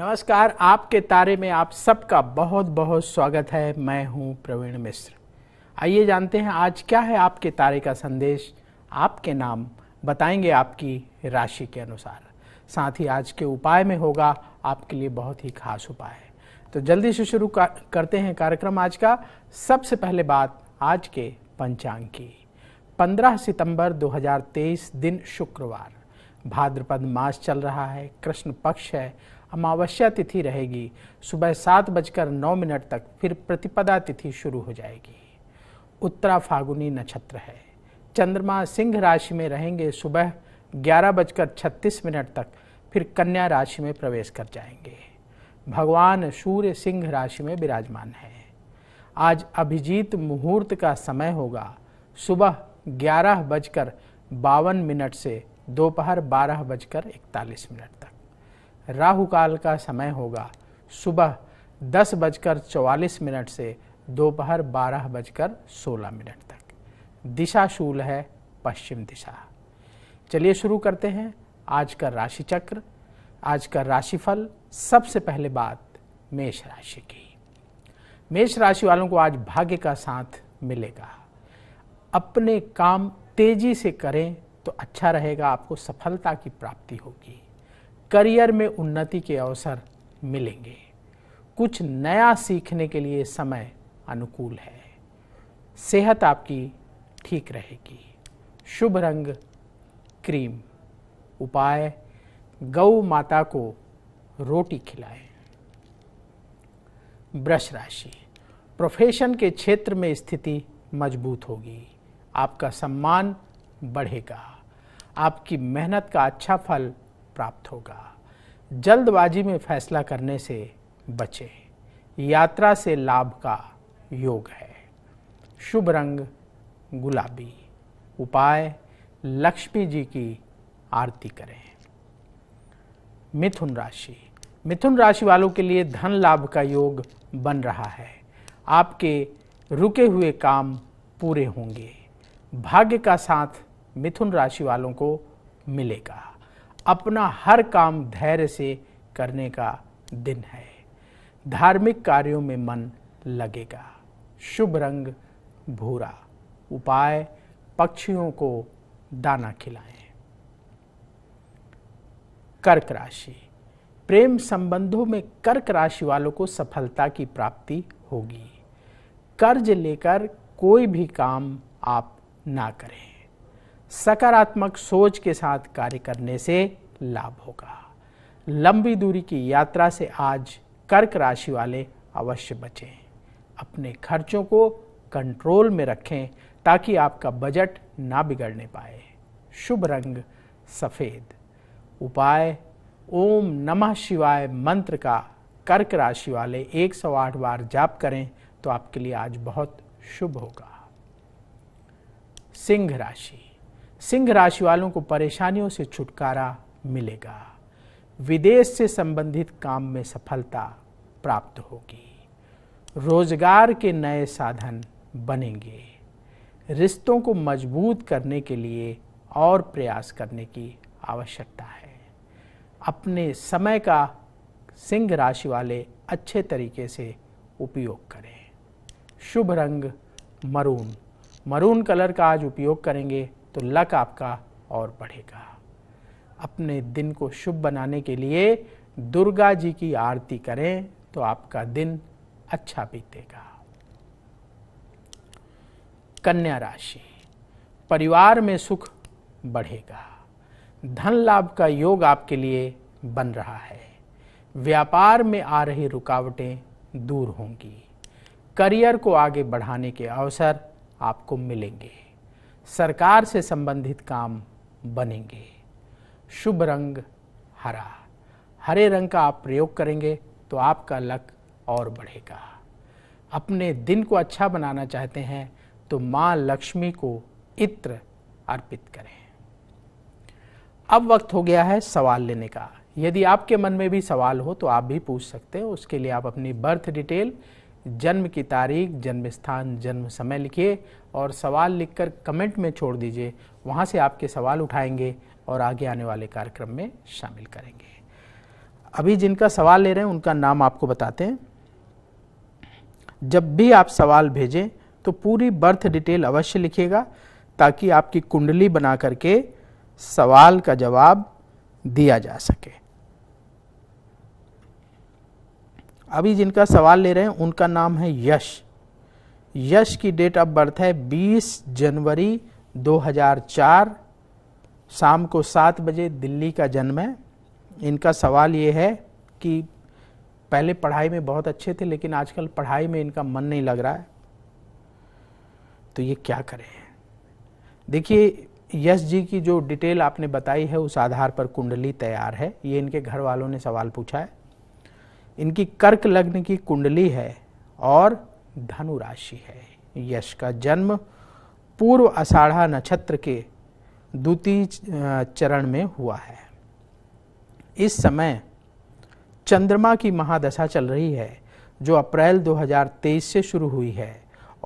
नमस्कार आपके तारे में आप सबका बहुत बहुत स्वागत है मैं हूं प्रवीण मिश्र आइए जानते हैं आज क्या है आपके तारे का संदेश आपके नाम बताएंगे आपकी राशि के अनुसार साथ ही आज के उपाय में होगा आपके लिए बहुत ही खास उपाय है तो जल्दी से शुरू करते हैं कार्यक्रम आज का सबसे पहले बात आज के पंचांग की 15 सितंबर 2023 दिन शुक्रवार भाद्रपद मास चल रहा है कृष्ण पक्ष है अमावस्या तिथि रहेगी सुबह सात बजकर नौ मिनट तक फिर प्रतिपदा तिथि शुरू हो जाएगी उत्तरा फागुनी नक्षत्र है चंद्रमा सिंह राशि में रहेंगे सुबह ग्यारह बजकर छत्तीस मिनट तक फिर कन्या राशि में प्रवेश कर जाएंगे भगवान सूर्य सिंह राशि में विराजमान है आज अभिजीत मुहूर्त का समय होगा सुबह ग्यारह बजकर बावन मिनट से दोपहर बारह बजकर इकतालीस मिनट राहु काल का समय होगा सुबह दस बजकर चौवालीस मिनट से दोपहर बारह बजकर सोलह मिनट तक दिशा शूल है पश्चिम दिशा चलिए शुरू करते हैं आज का राशि चक्र आज का राशिफल सबसे पहले बात मेष राशि की मेष राशि वालों को आज भाग्य का साथ मिलेगा अपने काम तेजी से करें तो अच्छा रहेगा आपको सफलता की प्राप्ति होगी करियर में उन्नति के अवसर मिलेंगे कुछ नया सीखने के लिए समय अनुकूल है सेहत आपकी ठीक रहेगी शुभ रंग क्रीम उपाय गौ माता को रोटी खिलाएं ब्रश राशि प्रोफेशन के क्षेत्र में स्थिति मजबूत होगी आपका सम्मान बढ़ेगा आपकी मेहनत का अच्छा फल प्राप्त होगा जल्दबाजी में फैसला करने से बचे यात्रा से लाभ का योग है शुभ रंग गुलाबी उपाय लक्ष्मी जी की आरती करें मिथुन राशि मिथुन राशि वालों के लिए धन लाभ का योग बन रहा है आपके रुके हुए काम पूरे होंगे भाग्य का साथ मिथुन राशि वालों को मिलेगा अपना हर काम धैर्य से करने का दिन है धार्मिक कार्यों में मन लगेगा शुभ रंग भूरा उपाय पक्षियों को दाना खिलाएं कर्क राशि प्रेम संबंधों में कर्क राशि वालों को सफलता की प्राप्ति होगी कर्ज लेकर कोई भी काम आप ना करें सकारात्मक सोच के साथ कार्य करने से लाभ होगा लंबी दूरी की यात्रा से आज कर्क राशि वाले अवश्य बचें अपने खर्चों को कंट्रोल में रखें ताकि आपका बजट ना बिगड़ने पाए शुभ रंग सफ़ेद उपाय ओम नमः शिवाय मंत्र का कर्क राशि वाले 108 बार जाप करें तो आपके लिए आज बहुत शुभ होगा सिंह राशि सिंह राशि वालों को परेशानियों से छुटकारा मिलेगा विदेश से संबंधित काम में सफलता प्राप्त होगी रोजगार के नए साधन बनेंगे रिश्तों को मजबूत करने के लिए और प्रयास करने की आवश्यकता है अपने समय का सिंह राशि वाले अच्छे तरीके से उपयोग करें शुभ रंग मरून मरून कलर का आज उपयोग करेंगे तो लक आपका और बढ़ेगा अपने दिन को शुभ बनाने के लिए दुर्गा जी की आरती करें तो आपका दिन अच्छा बीतेगा कन्या राशि परिवार में सुख बढ़ेगा धन लाभ का योग आपके लिए बन रहा है व्यापार में आ रही रुकावटें दूर होंगी करियर को आगे बढ़ाने के अवसर आपको मिलेंगे सरकार से संबंधित काम बनेंगे शुभ रंग हरा हरे रंग का आप प्रयोग करेंगे तो आपका लक और बढ़ेगा अपने दिन को अच्छा बनाना चाहते हैं तो मां लक्ष्मी को इत्र अर्पित करें अब वक्त हो गया है सवाल लेने का यदि आपके मन में भी सवाल हो तो आप भी पूछ सकते हैं उसके लिए आप अपनी बर्थ डिटेल जन्म की तारीख जन्म स्थान जन्म समय लिखिए और सवाल लिखकर कमेंट में छोड़ दीजिए वहाँ से आपके सवाल उठाएंगे और आगे आने वाले कार्यक्रम में शामिल करेंगे अभी जिनका सवाल ले रहे हैं उनका नाम आपको बताते हैं जब भी आप सवाल भेजें तो पूरी बर्थ डिटेल अवश्य लिखिएगा ताकि आपकी कुंडली बना करके सवाल का जवाब दिया जा सके अभी जिनका सवाल ले रहे हैं उनका नाम है यश यश की डेट ऑफ बर्थ है 20 जनवरी 2004 शाम को सात बजे दिल्ली का जन्म है इनका सवाल ये है कि पहले पढ़ाई में बहुत अच्छे थे लेकिन आजकल पढ़ाई में इनका मन नहीं लग रहा है तो ये क्या करें देखिए यश जी की जो डिटेल आपने बताई है उस आधार पर कुंडली तैयार है ये इनके घर वालों ने सवाल पूछा है इनकी कर्क लग्न की कुंडली है और धनु राशि है यश का जन्म पूर्व अषाढ़ा नक्षत्र के द्वितीय चरण में हुआ है इस समय चंद्रमा की महादशा चल रही है जो अप्रैल 2023 से शुरू हुई है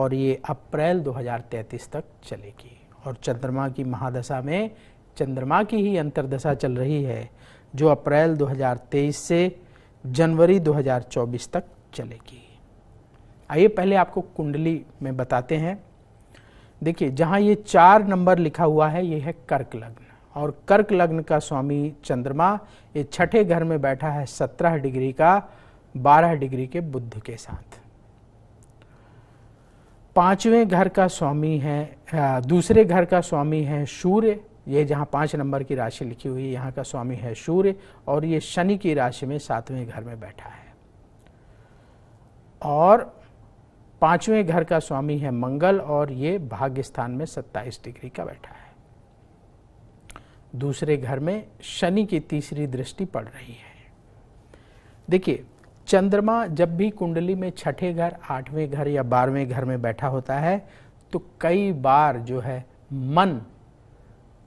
और ये अप्रैल 2033 तक चलेगी और चंद्रमा की महादशा में चंद्रमा की ही अंतरदशा चल रही है जो अप्रैल 2023 से जनवरी 2024 तक चलेगी आइए पहले आपको कुंडली में बताते हैं देखिए जहां ये चार नंबर लिखा हुआ है ये है कर्क लग्न और कर्क लग्न का स्वामी चंद्रमा ये छठे घर में बैठा है सत्रह डिग्री का बारह डिग्री के बुद्ध के साथ पांचवें घर का स्वामी है दूसरे घर का स्वामी है सूर्य ये जहाँ पाँच नंबर की राशि लिखी हुई यहाँ का स्वामी है सूर्य और ये शनि की राशि में सातवें घर में बैठा है और पांचवें घर का स्वामी है मंगल और ये भाग्य स्थान में सत्ताईस डिग्री का बैठा है दूसरे घर में शनि की तीसरी दृष्टि पड़ रही है देखिए चंद्रमा जब भी कुंडली में छठे घर आठवें घर या बारहवें घर में बैठा होता है तो कई बार जो है मन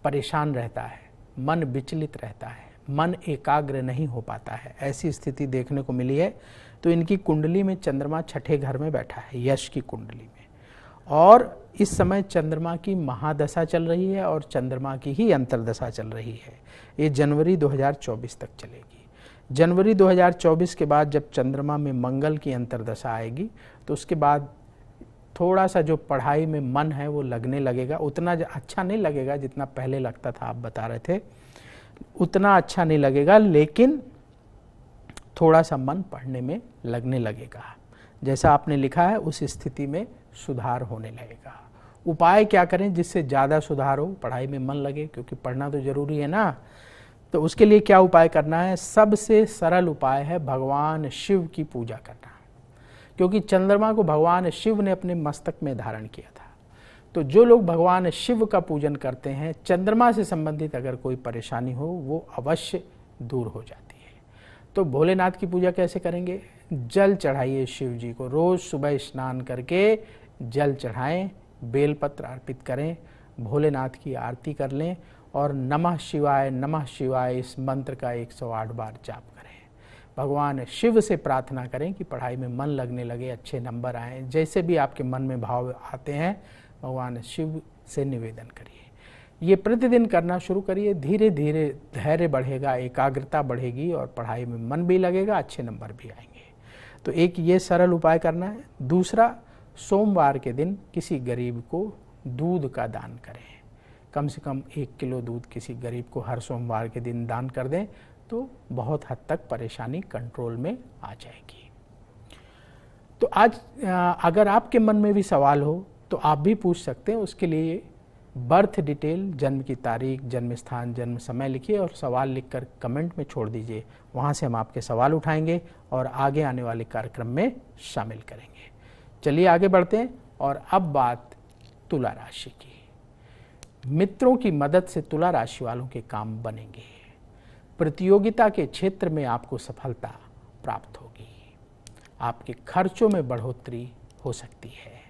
परेशान रहता है मन विचलित रहता है मन एकाग्र नहीं हो पाता है ऐसी स्थिति देखने को मिली है तो इनकी कुंडली में चंद्रमा छठे घर में बैठा है यश की कुंडली में और इस समय चंद्रमा की महादशा चल रही है और चंद्रमा की ही अंतरदशा चल रही है ये जनवरी 2024 तक चलेगी जनवरी 2024 के बाद जब चंद्रमा में मंगल की अंतरदशा आएगी तो उसके बाद थोड़ा सा जो पढ़ाई में मन है वो लगने लगेगा उतना अच्छा नहीं लगेगा जितना पहले लगता था आप बता रहे थे उतना अच्छा नहीं लगेगा लेकिन थोड़ा सा मन पढ़ने में लगने लगेगा जैसा आपने लिखा है उस स्थिति में सुधार होने लगेगा उपाय क्या करें जिससे ज़्यादा सुधार हो पढ़ाई में मन लगे क्योंकि पढ़ना तो ज़रूरी है ना तो उसके लिए क्या उपाय करना है सबसे सरल उपाय है भगवान शिव की पूजा करना क्योंकि चंद्रमा को भगवान शिव ने अपने मस्तक में धारण किया था तो जो लोग भगवान शिव का पूजन करते हैं चंद्रमा से संबंधित अगर कोई परेशानी हो वो अवश्य दूर हो जाती है तो भोलेनाथ की पूजा कैसे करेंगे जल चढ़ाइए शिव जी को रोज सुबह स्नान करके जल चढ़ाएं बेलपत्र अर्पित करें भोलेनाथ की आरती कर लें और नमः शिवाय नमः शिवाय इस मंत्र का 108 बार जाप भगवान शिव से प्रार्थना करें कि पढ़ाई में मन लगने लगे अच्छे नंबर आए जैसे भी आपके मन में भाव आते हैं भगवान शिव से निवेदन करिए ये प्रतिदिन करना शुरू करिए धीरे धीरे धैर्य बढ़ेगा एकाग्रता बढ़ेगी और पढ़ाई में मन भी लगेगा अच्छे नंबर भी आएंगे तो एक ये सरल उपाय करना है दूसरा सोमवार के दिन किसी गरीब को दूध का दान करें कम से कम एक किलो दूध किसी गरीब को हर सोमवार के दिन दान कर दें तो बहुत हद तक परेशानी कंट्रोल में आ जाएगी तो आज अगर आपके मन में भी सवाल हो तो आप भी पूछ सकते हैं उसके लिए बर्थ डिटेल जन्म की तारीख जन्म स्थान जन्म समय लिखिए और सवाल लिखकर कमेंट में छोड़ दीजिए वहाँ से हम आपके सवाल उठाएंगे और आगे आने वाले कार्यक्रम में शामिल करेंगे चलिए आगे बढ़ते हैं और अब बात तुला राशि की मित्रों की मदद से तुला राशि वालों के काम बनेंगे प्रतियोगिता के क्षेत्र में आपको सफलता प्राप्त होगी आपके खर्चों में बढ़ोतरी हो सकती है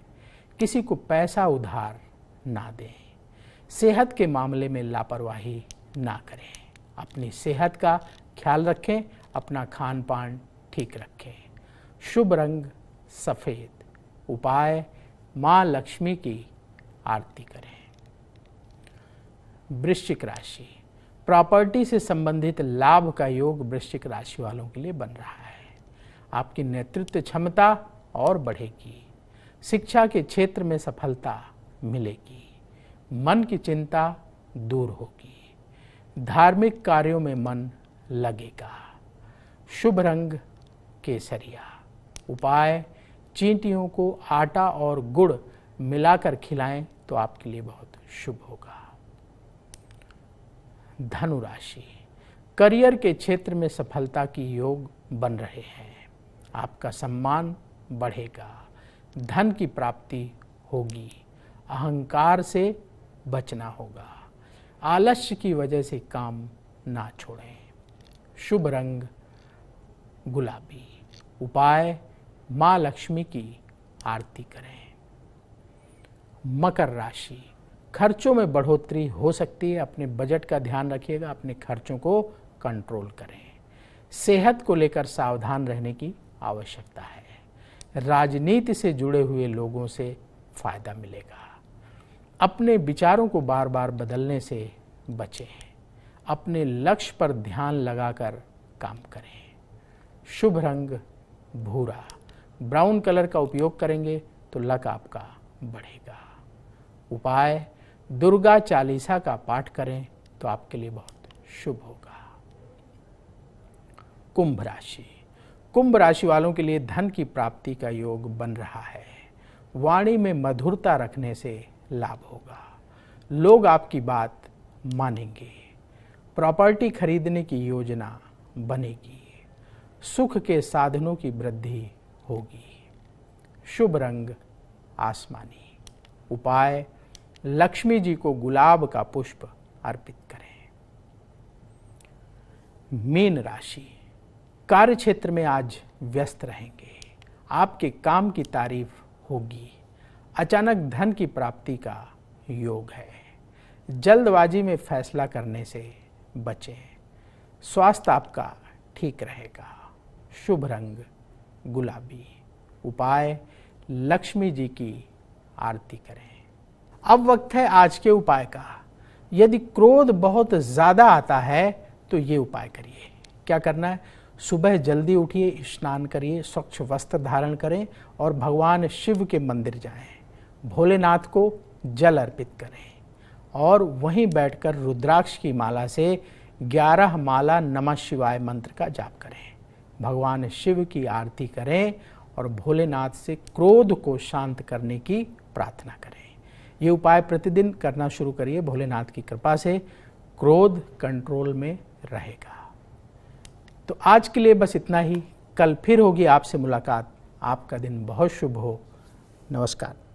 किसी को पैसा उधार ना दें सेहत के मामले में लापरवाही ना करें अपनी सेहत का ख्याल रखें अपना खान पान ठीक रखें शुभ रंग सफ़ेद उपाय मां लक्ष्मी की आरती करें वृश्चिक राशि प्रॉपर्टी से संबंधित लाभ का योग वृश्चिक राशि वालों के लिए बन रहा है आपकी नेतृत्व क्षमता और बढ़ेगी शिक्षा के क्षेत्र में सफलता मिलेगी मन की चिंता दूर होगी धार्मिक कार्यों में मन लगेगा शुभ रंग केसरिया उपाय चींटियों को आटा और गुड़ मिलाकर खिलाएं तो आपके लिए बहुत शुभ होगा धनु राशि करियर के क्षेत्र में सफलता की योग बन रहे हैं आपका सम्मान बढ़ेगा धन की प्राप्ति होगी अहंकार से बचना होगा आलस्य की वजह से काम ना छोड़ें शुभ रंग गुलाबी उपाय माँ लक्ष्मी की आरती करें मकर राशि खर्चों में बढ़ोतरी हो सकती है अपने बजट का ध्यान रखिएगा अपने खर्चों को कंट्रोल करें सेहत को लेकर सावधान रहने की आवश्यकता है राजनीति से जुड़े हुए लोगों से फायदा मिलेगा अपने विचारों को बार बार बदलने से बचें अपने लक्ष्य पर ध्यान लगाकर काम करें शुभ रंग भूरा ब्राउन कलर का उपयोग करेंगे तो लक आपका बढ़ेगा उपाय दुर्गा चालीसा का पाठ करें तो आपके लिए बहुत शुभ होगा कुंभ राशि कुंभ राशि वालों के लिए धन की प्राप्ति का योग बन रहा है वाणी में मधुरता रखने से लाभ होगा लोग आपकी बात मानेंगे प्रॉपर्टी खरीदने की योजना बनेगी सुख के साधनों की वृद्धि होगी शुभ रंग आसमानी उपाय लक्ष्मी जी को गुलाब का पुष्प अर्पित करें मीन राशि कार्य क्षेत्र में आज व्यस्त रहेंगे आपके काम की तारीफ होगी अचानक धन की प्राप्ति का योग है जल्दबाजी में फैसला करने से बचें स्वास्थ्य आपका ठीक रहेगा शुभ रंग गुलाबी उपाय लक्ष्मी जी की आरती करें अब वक्त है आज के उपाय का यदि क्रोध बहुत ज़्यादा आता है तो ये उपाय करिए क्या करना है सुबह जल्दी उठिए स्नान करिए स्वच्छ वस्त्र धारण करें और भगवान शिव के मंदिर जाएं। भोलेनाथ को जल अर्पित करें और वहीं बैठकर रुद्राक्ष की माला से ग्यारह माला नमः शिवाय मंत्र का जाप करें भगवान शिव की आरती करें और भोलेनाथ से क्रोध को शांत करने की प्रार्थना करें ये उपाय प्रतिदिन करना शुरू करिए भोलेनाथ की कृपा से क्रोध कंट्रोल में रहेगा तो आज के लिए बस इतना ही कल फिर होगी आपसे मुलाकात आपका दिन बहुत शुभ हो नमस्कार